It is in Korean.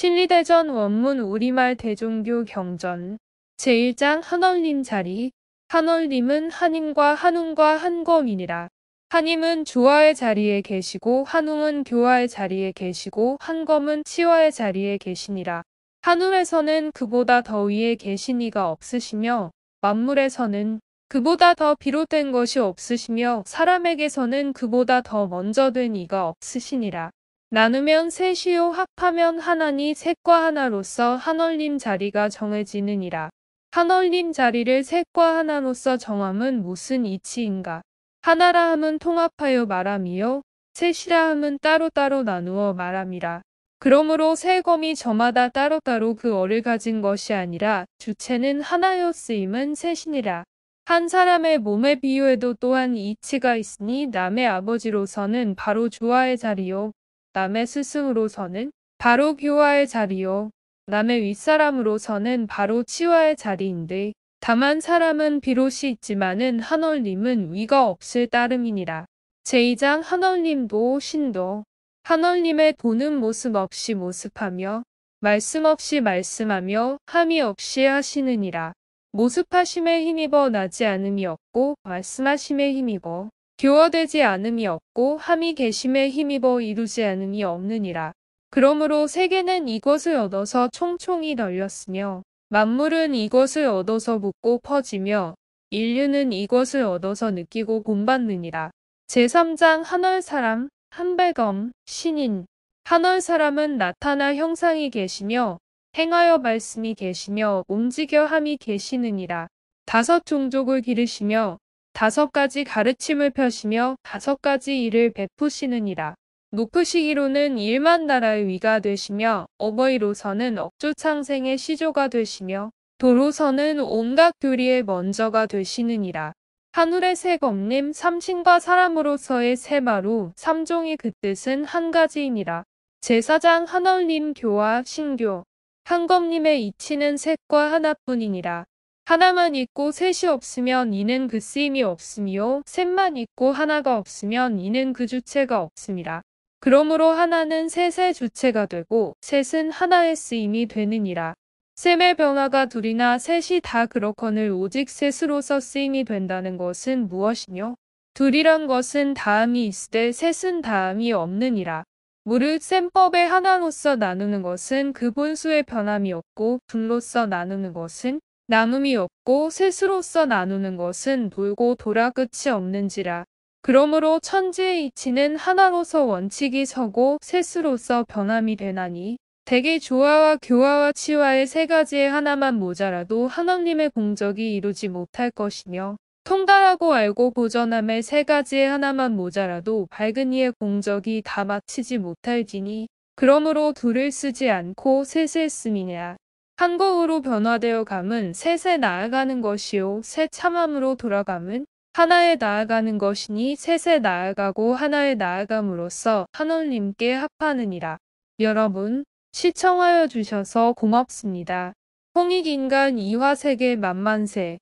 신리대전 원문 우리말 대종교 경전 제1장 한월림 자리 한월림은 한임과 한웅과 한검이니라. 한임은 주화의 자리에 계시고 한웅은 교화의 자리에 계시고 한검은 치화의 자리에 계시니라. 한울에서는 그보다 더 위에 계신 이가 없으시며 만물에서는 그보다 더 비롯된 것이 없으시며 사람에게서는 그보다 더 먼저 된 이가 없으시니라. 나누면 셋이요 합하면 하나니 셋과 하나로서 한얼림 자리가 정해지느니라. 한얼림 자리를 셋과 하나로서 정함은 무슨 이치인가. 하나라 함은 통합하여 말함이요 셋이라 함은 따로따로 나누어 말함이라. 그러므로 세 검이 저마다 따로따로 그 어를 가진 것이 아니라 주체는 하나여 쓰임은 셋이니라. 한 사람의 몸의 비유에도 또한 이치가 있으니 남의 아버지로서는 바로 주와의 자리요 남의 스승으로서는 바로 교화의 자리요. 남의 윗사람으로서는 바로 치화의 자리인데 다만 사람은 비롯이 있지만은 한올님은 위가 없을 따름이니라. 제2장 한올님도 신도 한올님의 보는 모습 없이 모습하며 말씀 없이 말씀하며 함이 없이 하시느니라. 모습하심에 힘입어 나지 않음이 없고 말씀하심에 힘입어 교화되지 않음이 없고 함이 계심에 힘입어 이루지 않음이 없느니라. 그러므로 세계는 이것을 얻어서 총총히 널렸으며 만물은 이것을 얻어서 묻고 퍼지며 인류는 이것을 얻어서 느끼고 본받느니라. 제3장 한월 사람, 한백엄, 신인. 한월 사람은 나타나 형상이 계시며 행하여 말씀이 계시며 움직여 함이 계시느니라. 다섯 종족을 기르시며 다섯 가지 가르침을 펴시며 다섯 가지 일을 베푸시느니라. 높으시기로는 일만 나라의 위가 되시며 어버이로서는 억조창생의 시조가 되시며 도로서는 온갖 교리의 먼저가 되시느니라. 하늘의 새없님 삼신과 사람으로서의 새마루 삼종이 그 뜻은 한 가지이니라. 제사장 하늘님 교와 신교 한검님의 이치는 색과 하나뿐이니라. 하나만 있고 셋이 없으면 이는 그 쓰임이 없음이요 셋만 있고 하나가 없으면 이는 그 주체가 없습니다. 그러므로 하나는 셋의 주체가 되고 셋은 하나의 쓰임이 되느니라. 셈의 변화가 둘이나 셋이 다 그렇거늘 오직 셋으로서 쓰임이 된다는 것은 무엇이뇨? 둘이란 것은 다함이 있을때 셋은 다함이 없느니라. 무릇 셈법의 하나로서 나누는 것은 그 본수의 변함이 없고 둘로서 나누는 것은 나눔이 없고 스스로서 나누는 것은 돌고 돌아 끝이 없는지라. 그러므로 천지의 이치는 하나로서 원칙이 서고 스스로서 변함이 되나니 대개 조화와 교화와 치화의 세 가지의 하나만 모자라도 하나님의 공적이 이루지 못할 것이며 통달하고 알고 보전함의 세 가지의 하나만 모자라도 밝은 이의 공적이 다 마치지 못할지니 그러므로 둘을 쓰지 않고 셋을 쓰미냐 한국으로 변화되어 감은 셋에 나아가는 것이요 셋 참함으로 돌아감은 하나에 나아가는 것이니 셋에 나아가고 하나에 나아감으로써 하나님께 합하느니라. 여러분 시청하여 주셔서 고맙습니다. 홍익인간 이화세계 만만세